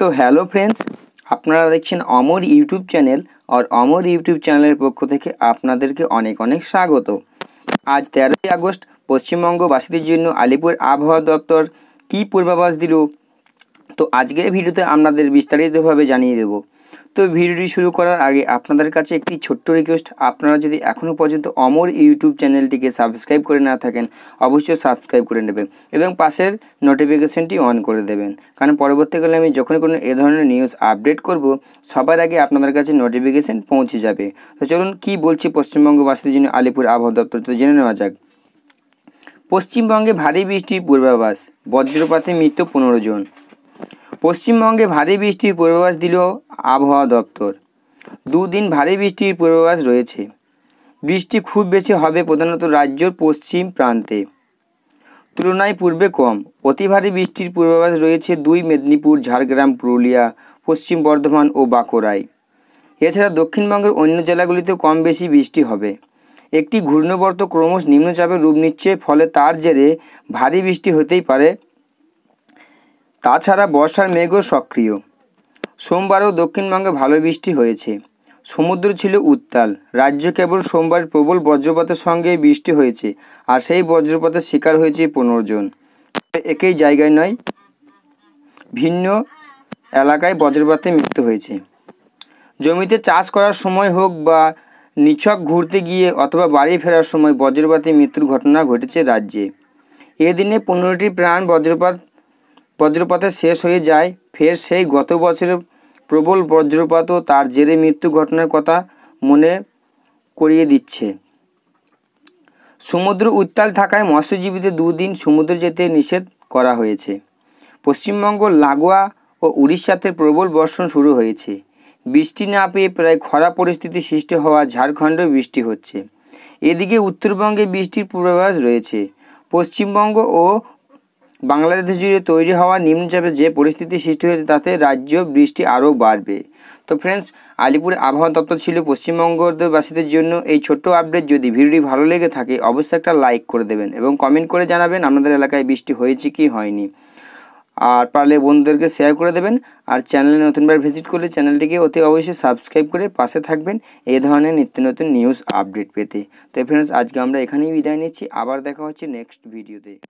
তো hello friends আপনারা দেখছেন অমর ইউটিউব চ্যানেল আর অমর ইউটিউব চ্যানেলের পক্ষ থেকে আপনাদেরকে অনেক অনেক স্বাগত আজ তেরোই আগস্ট পশ্চিমবঙ্গবাসীদের জন্য আলিপুর আবহাওয়া দপ্তর কি পূর্বাভাস দিল তো আজকের ভিডিওতে আপনাদের বিস্তারিতভাবে জানিয়ে দেবো তো ভিডিওটি শুরু করার আগে আপনাদের কাছে একটি ছোট্ট রিকোয়েস্ট আপনারা যদি এখনও পর্যন্ত অমর ইউটিউব চ্যানেলটিকে সাবস্ক্রাইব করে না থাকেন অবশ্যই সাবস্ক্রাইব করে নেবেন এবং পাশের নোটিফিকেশনটি অন করে দেবেন কারণ পরবর্তীকালে আমি যখন কোনো এ ধরনের নিউজ আপডেট করব সবার আগে আপনাদের কাছে নোটিফিকেশন পৌঁছে যাবে তো চলুন কি বলছি পশ্চিমবঙ্গবাসীদের জন্য আলিপুর আবহাওয়া দপ্তর তো জেনে নেওয়া যাক পশ্চিমবঙ্গে ভারী বৃষ্টির পূর্বাভাস বজ্রপাতে মৃত্যু পনেরো জন পশ্চিমবঙ্গে ভারী বৃষ্টির পূর্বাভাস দিল আবহাওয়া দপ্তর দুদিন ভারী বৃষ্টির পূর্বাভাস রয়েছে বৃষ্টি খুব বেশি হবে প্রধানত রাজ্যর পশ্চিম প্রান্তে তুলনায় পূর্বে কম অতি ভারী বৃষ্টির পূর্বাভাস রয়েছে দুই মেদিনীপুর ঝাড়গ্রাম পুরুলিয়া পশ্চিম বর্ধমান ও বাঁকুড়ায় এছাড়া দক্ষিণবঙ্গের অন্য জেলাগুলিতে কম বেশি বৃষ্টি হবে একটি ঘূর্ণবর্ত ক্রমশ নিম্নচাপের রূপ নিচ্ছে ফলে তার জেরে ভারী বৃষ্টি হতেই পারে তাছাড়া বর্ষার মেঘও সক্রিয় সোমবারও দক্ষিণবঙ্গে ভালো বৃষ্টি হয়েছে সমুদ্র ছিল উত্তাল রাজ্যে কেবল সোমবার প্রবল বজ্রপাতের সঙ্গে বৃষ্টি হয়েছে আর সেই বজ্রপাতের শিকার হয়েছে পনেরো জন একই জায়গায় নয় ভিন্ন এলাকায় বজ্রপাতে মৃত্যু হয়েছে জমিতে চাষ করার সময় হোক বা নিছক ঘুরতে গিয়ে অথবা বাড়ি ফেরার সময় বজ্রপাতে মৃত্যুর ঘটনা ঘটেছে রাজ্যে এদিনে পনেরোটি প্রাণ বজ্রপাত বজ্রপাতে শেষ হয়ে যায় ফের সেই গত বছরের প্রবল বজ্রপাত ও তার জেরে মৃত্যু ঘটনার কথা মনে করিয়ে দিচ্ছে সমুদ্র উত্তাল থাকায় মৎস্যজীবীদের দুদিন সমুদ্র যেতে নিষেধ করা হয়েছে পশ্চিমবঙ্গ লাগোয়া ও উড়িষ্যাতে প্রবল বর্ষণ শুরু হয়েছে বৃষ্টি না পেয়ে প্রায় খরা পরিস্থিতি সৃষ্টি হওয়া ঝাড়খণ্ডে বৃষ্টি হচ্ছে এদিকে উত্তরবঙ্গে বৃষ্টির পূর্বাভাস রয়েছে পশ্চিমবঙ্গ ও বাংলাদেশ জুড়ে তৈরি হওয়া নিম্নচাপের যে পরিস্থিতি সৃষ্টি হয়েছে তাতে রাজ্য বৃষ্টি আরও বাড়বে তো ফ্রেন্ডস আলিপুর আবহাওয়া দপ্তর ছিল পশ্চিমবঙ্গবাসীদের জন্য এই ছোট্ট আপডেট যদি ভিডিওটি ভালো লেগে থাকে অবশ্যই একটা লাইক করে দেবেন এবং কমেন্ট করে জানাবেন আপনাদের এলাকায় বৃষ্টি হয়েছে কি হয়নি আর পারলে বন্ধুদেরকে শেয়ার করে দেবেন আর চ্যানেলে নতুনবার ভিজিট করলে চ্যানেলটিকে অতি অবশ্যই সাবস্ক্রাইব করে পাশে থাকবেন এই ধরনের নিত্য নতুন নিউজ আপডেট পেতে তো ফ্রেন্ডস আজকে আমরা এখানেই বিদায় নিচ্ছি আবার দেখা হচ্ছে নেক্সট ভিডিওতে